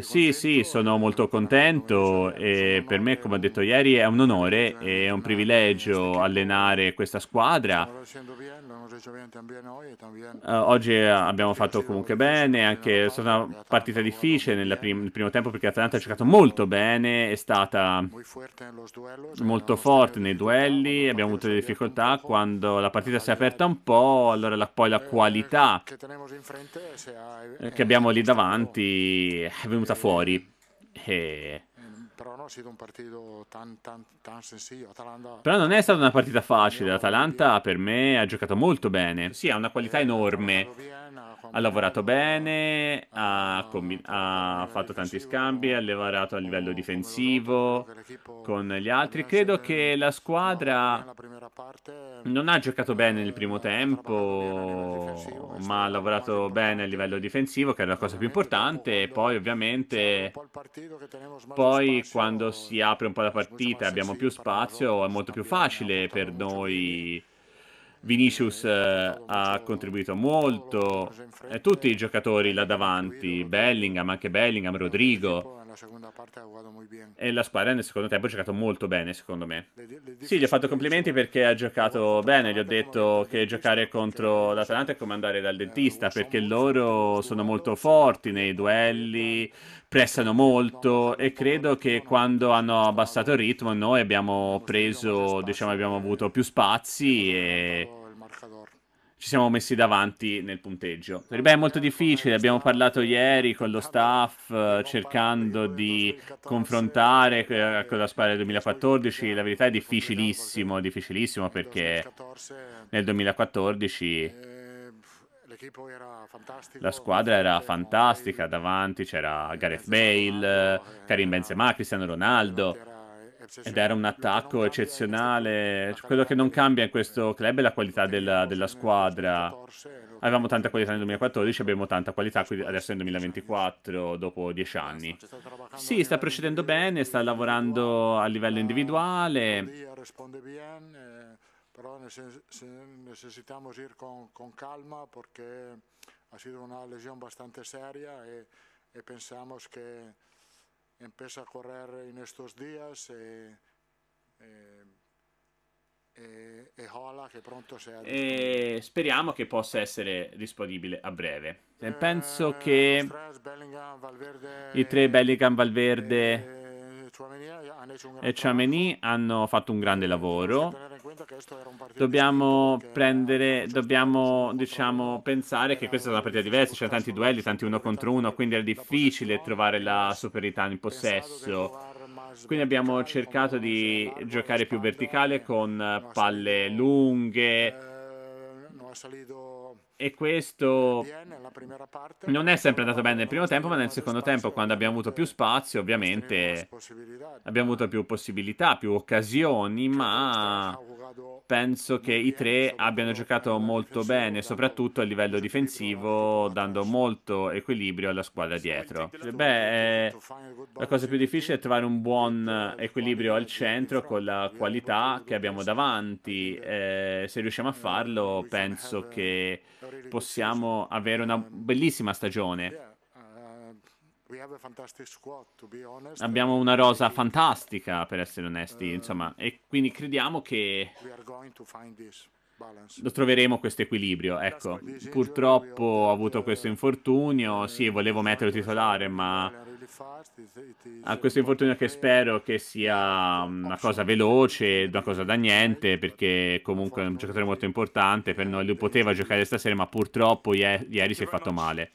Sì, sì, sono molto contento e per me, come ho detto ieri, è un onore e un privilegio allenare questa squadra. Uh, oggi abbiamo fatto comunque bene, anche è stata una partita difficile prim- nel primo tempo perché l'Atalanta ha giocato molto bene, è stata molto forte nei duelli, abbiamo avuto delle difficoltà quando la partita si è aperta un po', allora la, poi la qualità che abbiamo lì davanti è venuta venuta fuori. E... Però non è stata una partita facile. L'Atalanta per me ha giocato molto bene. Sì, ha una qualità eh, enorme. Ha lavorato bene, ha, ah, cioè, ha fatto tanti scambi, ha lavorato a livello difensivo con gli altri. Credo che la squadra non ha giocato bene nel primo eh, tempo ma ha lavorato bene a livello difensivo, che era la cosa più importante, e poi ovviamente diciamo, poi quando si apre un po' la partita e abbiamo più spazio è molto più facile per noi Vinicius eh, ha contribuito molto, eh, tutti i giocatori là davanti, Bellingham, anche Bellingham, Rodrigo. E la squadra nel secondo tempo ha giocato molto bene, secondo me. Sì, gli ho fatto complimenti perché ha giocato bene, gli ho detto che giocare contro l'Atalanta è come andare dal dentista, perché loro sono molto forti nei duelli, pressano molto e credo che quando hanno abbassato il ritmo noi abbiamo preso, diciamo, abbiamo avuto più spazi e marcador. Ci siamo messi davanti nel punteggio. Beh, è molto difficile, abbiamo parlato ieri con lo staff eh, cercando di confrontare eh, con la squadra del 2014. La verità è difficilissimo, difficilissimo perché nel 2014 la squadra era fantastica, davanti c'era Gareth Bale, eh, Karim Benzema, Cristiano Ronaldo ed era un attacco eccezionale. Cioè, quello che non cambia in questo club è la qualità della, della squadra. Eh, Avevamo tanta qualità nel 2014, abbiamo tanta qualità adesso nel 2024, dopo dieci anni. Sì, sta procedendo bene, sta lavorando a livello individuale. Però necessitiamo ir con calma perché ha sido una lesione abbastanza seria e pensiamo che empieza a correr en estos días. Eh, eh, eh e, e Hola che pronto sia. E eh, speriamo che possa essere disponibile a breve. E eh, penso che i tre Bellingham, Valverde e Ciameni hanno fatto un grande lavoro dobbiamo prendere, dobbiamo diciamo, pensare che questa è una partita diversa, c'erano tanti duelli, tanti uno contro uno, quindi era difficile trovare la superiorità in possesso. Quindi abbiamo cercato di giocare più verticale con palle lunghe. Eh, e questo non è sempre andato bene nel primo tempo, ma nel secondo tempo, quando abbiamo avuto più spazio, ovviamente abbiamo avuto più possibilità, più occasioni, ma penso che i tre abbiano giocato molto bene, soprattutto a livello difensivo, dando molto equilibrio alla squadra dietro. Beh, eh, la cosa più difficile è trovare un buon eh, equilibrio al centro con la qualità che abbiamo davanti. Eh, se riusciamo a farlo, penso che possiamo avere una bellissima stagione. Abbiamo una rosa fantastica, per essere onesti, insomma, e quindi crediamo che lo troveremo questo equilibrio. Ecco, purtroppo ho avuto questo infortunio, sì, volevo metterlo titolare, ma a questo infortunio che spero che sia mm, una cosa veloce, una cosa da niente, perché comunque è un giocatore molto importante per noi, lui poteva giocare stasera, ma purtroppo ieri si è fatto male.